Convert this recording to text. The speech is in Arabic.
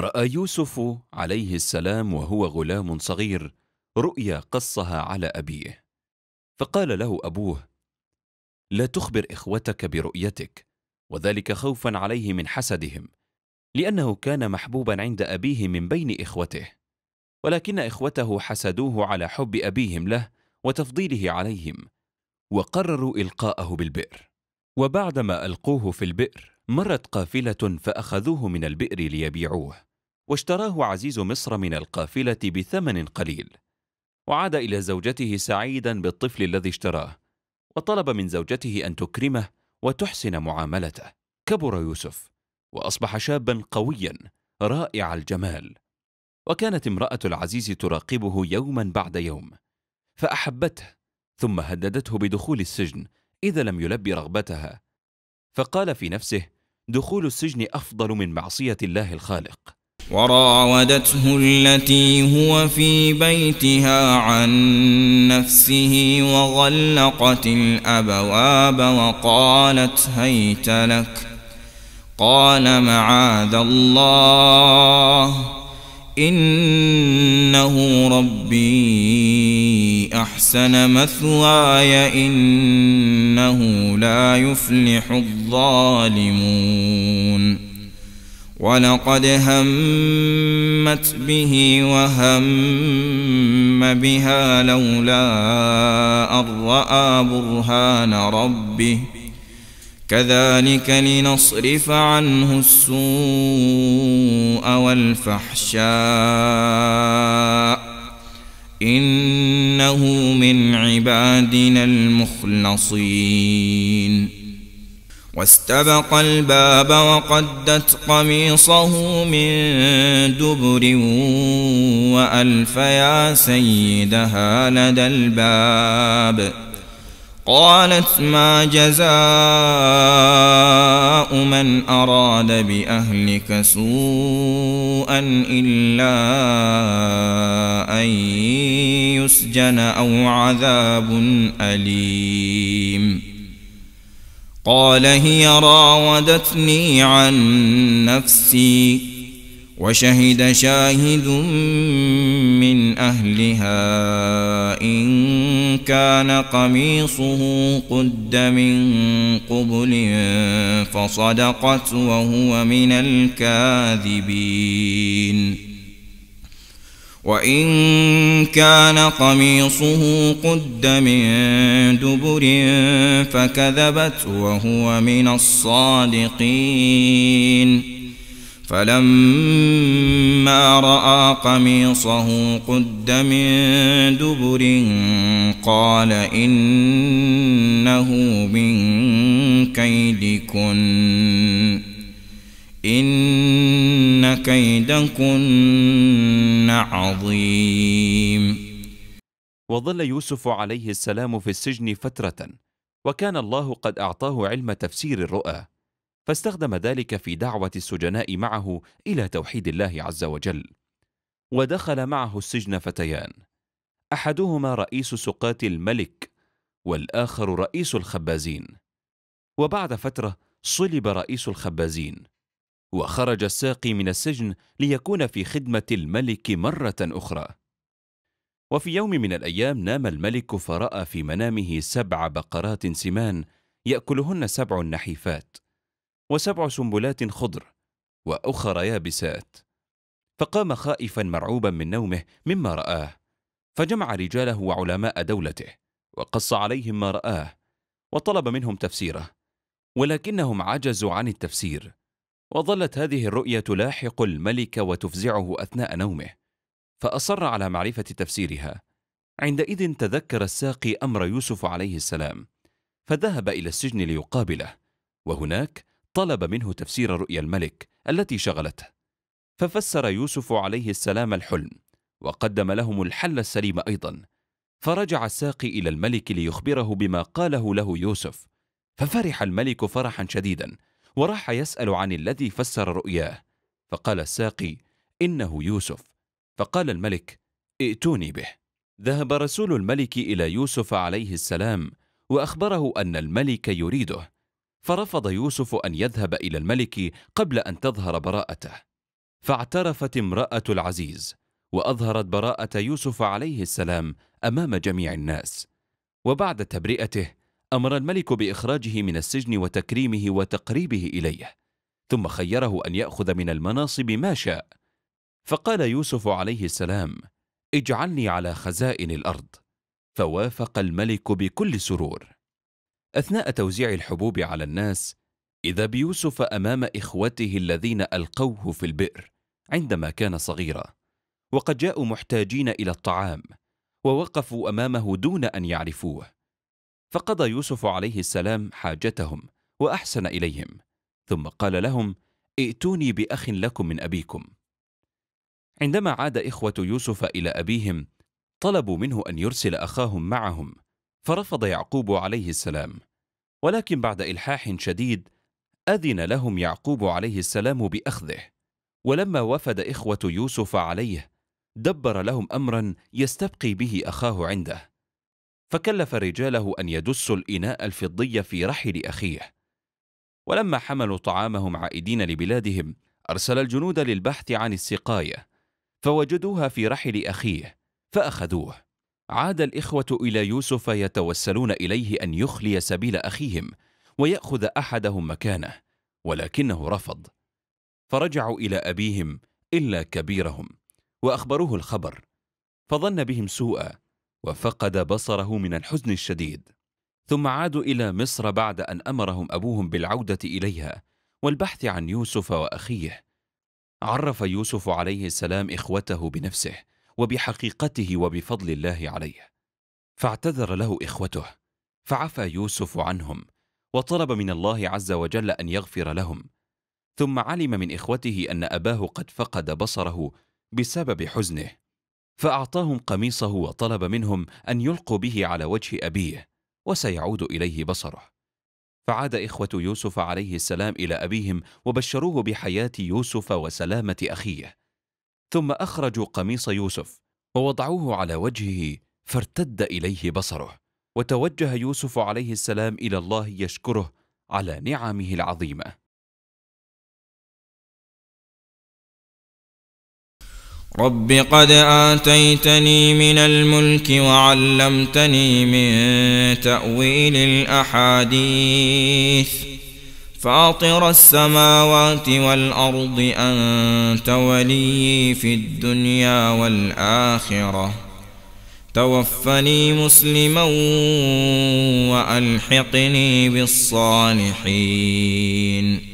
راى يوسف عليه السلام وهو غلام صغير رؤيا قصها على ابيه فقال له ابوه لا تخبر اخوتك برؤيتك وذلك خوفا عليه من حسدهم لانه كان محبوبا عند ابيه من بين اخوته ولكن اخوته حسدوه على حب ابيهم له وتفضيله عليهم وقرروا القاءه بالبئر وبعدما القوه في البئر مرت قافله فاخذوه من البئر ليبيعوه واشتراه عزيز مصر من القافلة بثمن قليل وعاد إلى زوجته سعيدا بالطفل الذي اشتراه وطلب من زوجته أن تكرمه وتحسن معاملته كبر يوسف وأصبح شابا قويا رائع الجمال وكانت امرأة العزيز تراقبه يوما بعد يوم فأحبته ثم هددته بدخول السجن إذا لم يلبي رغبتها فقال في نفسه دخول السجن أفضل من معصية الله الخالق وراودته التي هو في بيتها عن نفسه وغلقت الأبواب وقالت هيت لك قال معاذ الله إنه ربي أحسن مثواي إنه لا يفلح الظالمون ولقد همت به وهم بها لولا أن رأى برهان ربه كذلك لنصرف عنه السوء والفحشاء إنه من عبادنا المخلصين واستبق الباب وقدت قميصه من دبر وألف يا سيدها لدى الباب قالت ما جزاء من أراد بأهلك سوءا إلا أن يسجن أو عذاب أليم قال هي راودتني عن نفسي وشهد شاهد من أهلها إن كان قميصه قد من قبل فصدقت وهو من الكاذبين وإن كان قميصه قد من دبر فكذبت وهو من الصادقين فلما رأى قميصه قد من دبر قال إنه من كيدكن إن كيدكن عظيم وظل يوسف عليه السلام في السجن فترة وكان الله قد أعطاه علم تفسير الرؤى فاستخدم ذلك في دعوة السجناء معه إلى توحيد الله عز وجل ودخل معه السجن فتيان أحدهما رئيس سقاة الملك والآخر رئيس الخبازين وبعد فترة صلب رئيس الخبازين وخرج الساقي من السجن ليكون في خدمة الملك مرة أخرى. وفي يوم من الأيام نام الملك فرأى في منامه سبع بقرات سمان يأكلهن سبع نحيفات، وسبع سنبلات خضر، وأخر يابسات. فقام خائفا مرعوبا من نومه مما رآه، فجمع رجاله وعلماء دولته، وقص عليهم ما رآه، وطلب منهم تفسيره، ولكنهم عجزوا عن التفسير. وظلت هذه الرؤية تلاحق الملك وتفزعه أثناء نومه فأصر على معرفة تفسيرها عندئذ تذكر الساقي أمر يوسف عليه السلام فذهب إلى السجن ليقابله وهناك طلب منه تفسير رؤيا الملك التي شغلته ففسر يوسف عليه السلام الحلم وقدم لهم الحل السليم أيضا فرجع الساقي إلى الملك ليخبره بما قاله له يوسف ففرح الملك فرحا شديدا وراح يسأل عن الذي فسر رؤياه فقال الساقي إنه يوسف فقال الملك ائتوني به ذهب رسول الملك إلى يوسف عليه السلام وأخبره أن الملك يريده فرفض يوسف أن يذهب إلى الملك قبل أن تظهر براءته فاعترفت امرأة العزيز وأظهرت براءة يوسف عليه السلام أمام جميع الناس وبعد تبرئته أمر الملك بإخراجه من السجن وتكريمه وتقريبه إليه ثم خيره أن يأخذ من المناصب ما شاء فقال يوسف عليه السلام اجعلني على خزائن الأرض فوافق الملك بكل سرور أثناء توزيع الحبوب على الناس إذا بيوسف أمام إخوته الذين ألقوه في البئر عندما كان صغيرا وقد جاءوا محتاجين إلى الطعام ووقفوا أمامه دون أن يعرفوه فقضى يوسف عليه السلام حاجتهم واحسن اليهم ثم قال لهم ائتوني باخ لكم من ابيكم عندما عاد اخوه يوسف الى ابيهم طلبوا منه ان يرسل اخاهم معهم فرفض يعقوب عليه السلام ولكن بعد الحاح شديد اذن لهم يعقوب عليه السلام باخذه ولما وفد اخوه يوسف عليه دبر لهم امرا يستبقي به اخاه عنده فكلف رجاله أن يدسوا الإناء الفضي في رحل أخيه ولما حملوا طعامهم عائدين لبلادهم أرسل الجنود للبحث عن السقاية فوجدوها في رحل أخيه فأخذوه عاد الإخوة إلى يوسف يتوسلون إليه أن يخلي سبيل أخيهم ويأخذ أحدهم مكانه ولكنه رفض فرجعوا إلى أبيهم إلا كبيرهم وأخبروه الخبر فظن بهم سوءا وفقد بصره من الحزن الشديد ثم عادوا الى مصر بعد ان امرهم ابوهم بالعوده اليها والبحث عن يوسف واخيه عرف يوسف عليه السلام اخوته بنفسه وبحقيقته وبفضل الله عليه فاعتذر له اخوته فعفى يوسف عنهم وطلب من الله عز وجل ان يغفر لهم ثم علم من اخوته ان اباه قد فقد بصره بسبب حزنه فأعطاهم قميصه وطلب منهم أن يلقوا به على وجه أبيه وسيعود إليه بصره فعاد إخوة يوسف عليه السلام إلى أبيهم وبشروه بحياة يوسف وسلامة أخيه ثم أخرجوا قميص يوسف ووضعوه على وجهه فارتد إليه بصره وتوجه يوسف عليه السلام إلى الله يشكره على نعمه العظيمة رب قد آتيتني من الملك وعلمتني من تأويل الأحاديث فاطر السماوات والأرض أنت ولي في الدنيا والآخرة توفني مسلما وألحقني بالصالحين